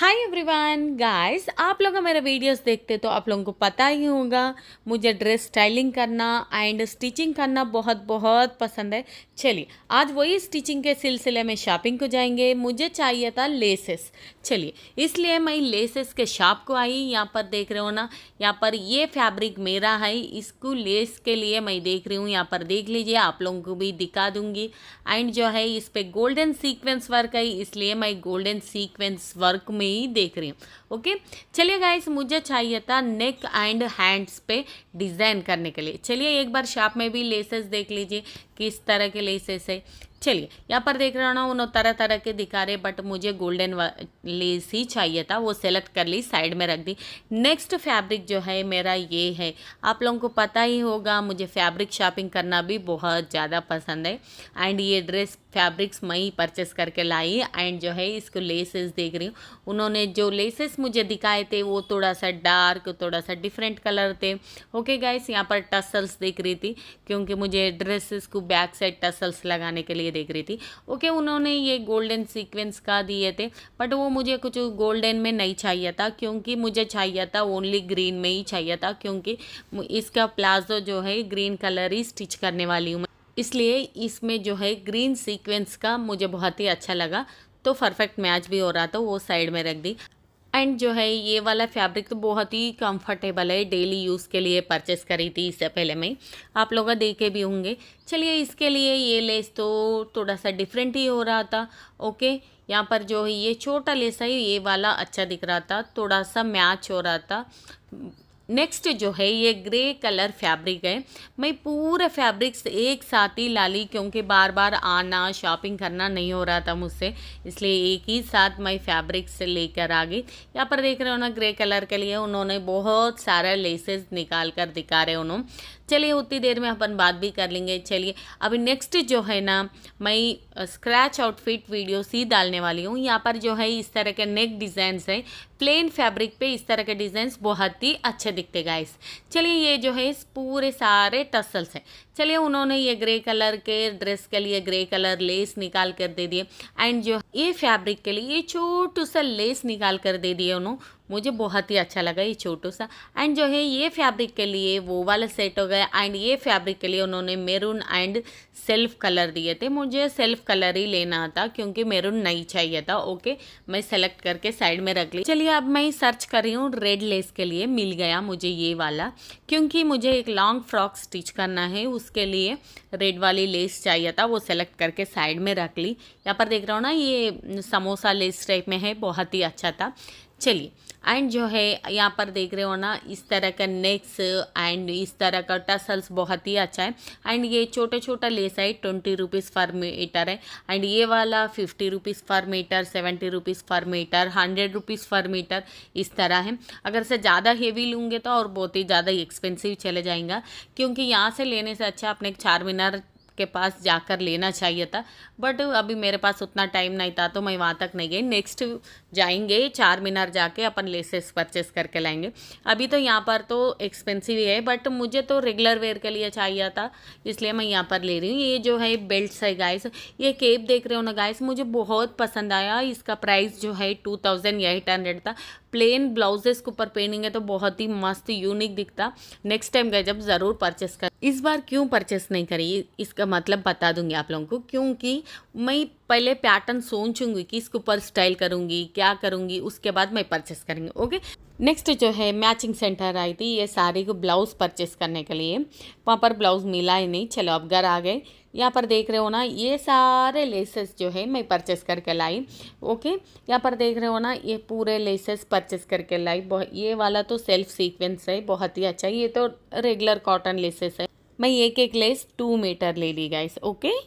hi everyone guys आप लोग मेरा वीडियोस देखते तो आप लोगों को पता ही होगा मुझे ड्रेस स्टाइलिंग करना एंड स्टिचिंग करना बहुत बहुत पसंद है चलिए आज वही स्टिचिंग के सिलसिले में शॉपिंग को जाएंगे मुझे चाहिए था लेसेस चलिए इसलिए मैं लेसेस के शॉप को आई यहाँ पर देख रहे हो ना यहाँ पर ये फैब्रिक मेरा है इसको लेस के लिए मैं देख रही हूँ यहाँ पर देख लीजिए आप लोगों को भी दिखा दूँगी एंड जो है इस पर गोल्डन सीक्वेंस वर्क है इसलिए मैं गोल्डन सीक्वेंस वर्क में में ही देख रही हूँ ओके चलिए गाइस मुझे चाहिए था नेक एंड हैंड्स पे डिज़ाइन करने के लिए चलिए एक बार शॉप में भी लेसेस देख लीजिए किस तरह के लेसेस है चलिए यहाँ पर देख रहे हो ना तरह तरह के दिखा रहे बट मुझे गोल्डन लेस ही चाहिए था वो सेलेक्ट कर ली साइड में रख दी नेक्स्ट फैब्रिक जो है मेरा ये है आप लोगों को पता ही होगा मुझे फैब्रिक शॉपिंग करना भी बहुत ज़्यादा पसंद है एंड ये ड्रेस फैब्रिक्स मैं ही परचेस करके लाई एंड जो है इसको लेसेस देख रही हूँ उन्होंने जो लेसेस मुझे दिखाए थे वो थोड़ा सा डार्क थोड़ा सा डिफरेंट कलर थे ओके गाइस यहाँ पर टसल्स देख रही थी क्योंकि मुझे ड्रेसेस को बैक साइड टसल्स लगाने के लिए ये देख रही थी ओके उन्होंने ये गोल्डन सीक्वेंस का दिए थे बट वो मुझे कुछ गोल्डन में नहीं चाहिए था क्योंकि मुझे चाहिए था ओनली ग्रीन में ही चाहिए था क्योंकि इसका प्लाजो जो है ग्रीन कलर ही स्टिच करने वाली हूँ इसलिए इसमें जो है ग्रीन सीक्वेंस का मुझे बहुत ही अच्छा लगा तो परफेक्ट मैच भी हो रहा था वो साइड में रख दी एंड जो है ये वाला फैब्रिक तो बहुत ही कंफर्टेबल है डेली यूज़ के लिए परचेस करी थी इससे पहले मैं आप लोग देखे भी होंगे चलिए इसके लिए ये लेस तो थोड़ा सा डिफरेंट ही हो रहा था ओके यहाँ पर जो है ये छोटा लेस है ये वाला अच्छा दिख रहा था थोड़ा सा मैच हो रहा था नेक्स्ट जो है ये ग्रे कलर फैब्रिक है मैं पूरे फैब्रिक्स एक साथ ही ला ली क्योंकि बार बार आना शॉपिंग करना नहीं हो रहा था मुझसे इसलिए एक ही साथ मैं फैब्रिक्स लेकर आ गई यहाँ पर देख रहे हो ना ग्रे कलर के लिए उन्होंने बहुत सारा लेसेस निकाल कर दिखा रहे उन्होंने चलिए उतनी देर में अपन बात भी कर लेंगे चलिए अभी नेक्स्ट जो है ना मैं स्क्रैच आउटफिट वीडियो सी डालने वाली हूँ यहाँ पर जो है इस तरह के नेक डिज़ाइंस हैं प्लेन फैब्रिक पे इस तरह के डिज़ाइंस बहुत ही अच्छे दिखते गाइस चलिए ये जो है इस पूरे सारे टसल्स हैं चलिए उन्होंने ये ग्रे कलर के ड्रेस के लिए ग्रे कलर लेस निकाल कर दे दिए एंड जो ये फैब्रिक के लिए ये छोटू सा लेस निकाल कर दे दिए उन्होंने मुझे बहुत ही अच्छा लगा ये छोटू सा एंड जो है ये फैब्रिक के लिए वो वाला सेट हो गया एंड ये फैब्रिक के लिए उन्होंने मेरून एंड सेल्फ कलर दिए थे मुझे सेल्फ कलर ही लेना था क्योंकि मेरून नहीं चाहिए था ओके मैं सेलेक्ट करके साइड में रख ली चलिए अब मैं सर्च कर रही हूँ रेड लेस के लिए मिल गया मुझे ये वाला क्योंकि मुझे एक लॉन्ग फ्रॉक स्टिच करना है उसके लिए रेड वाली लेस चाहिए था वो सेलेक्ट करके साइड में रख ली यहाँ पर देख रहा हूँ ना ये समोसा लेस टाइप में है बहुत ही अच्छा था चलिए एंड जो है यहाँ पर देख रहे हो ना इस तरह का नेक्स एंड इस तरह का टसल्स बहुत ही अच्छा है एंड ये छोटा छोटा लेस है ट्वेंटी रुपीज़ पर मीटर है एंड ये वाला fifty rupees per metre seventy rupees per metre hundred rupees per metre इस तरह है अगर से ज़्यादा हेवी लूँगे तो और बहुत ही ज़्यादा एक्सपेंसिव चले जाएंगे क्योंकि यहाँ से लेने से अच्छा अपने चार मीनार के पास जाकर लेना चाहिए था बट अभी मेरे पास उतना टाइम नहीं था तो मैं वहाँ तक नहीं गई नेक्स्ट जाएंगे चार मीनार जाके अपन लेसेस परचेस करके लाएंगे अभी तो यहाँ पर तो एक्सपेंसिव है बट मुझे तो रेगुलर वेयर के लिए चाहिए था इसलिए मैं यहाँ पर ले रही हूँ ये जो है बेल्ट है गाइस ये केप देख रहे हो ना गाइस मुझे बहुत पसंद आया इसका प्राइस जो है टू थाउजेंड एट हंड्रेड था प्लेन ब्लाउजेस के ऊपर पहनेंगे तो बहुत ही मस्त यूनिक दिखता नेक्स्ट टाइम गए जब ज़रूर परचेस कर इस बार क्यों परचेस नहीं करी इसका मतलब बता दूंगी आप लोगों को क्योंकि मैं पहले पैटर्न सोचूंगी कि इसके ऊपर स्टाइल करूंगी क्या करूंगी उसके बाद मैं परचेस करूंगी ओके नेक्स्ट जो है मैचिंग सेंटर आई थी ये साड़ी को ब्लाउज़ परचेस करने के लिए वहाँ पर ब्लाउज़ मिला ही नहीं चलो अब घर आ गए यहाँ पर देख रहे हो ना ये सारे लेसेस जो है मैं परचेस करके लाई ओके यहाँ पर देख रहे हो ना ये पूरे लेसेस परचेस करके लाई ये वाला तो सेल्फ सीक्वेंस है बहुत ही अच्छा ये तो रेगुलर कॉटन लेसेस है मैं एक एक लेस टू मीटर ले ली गाइस ओके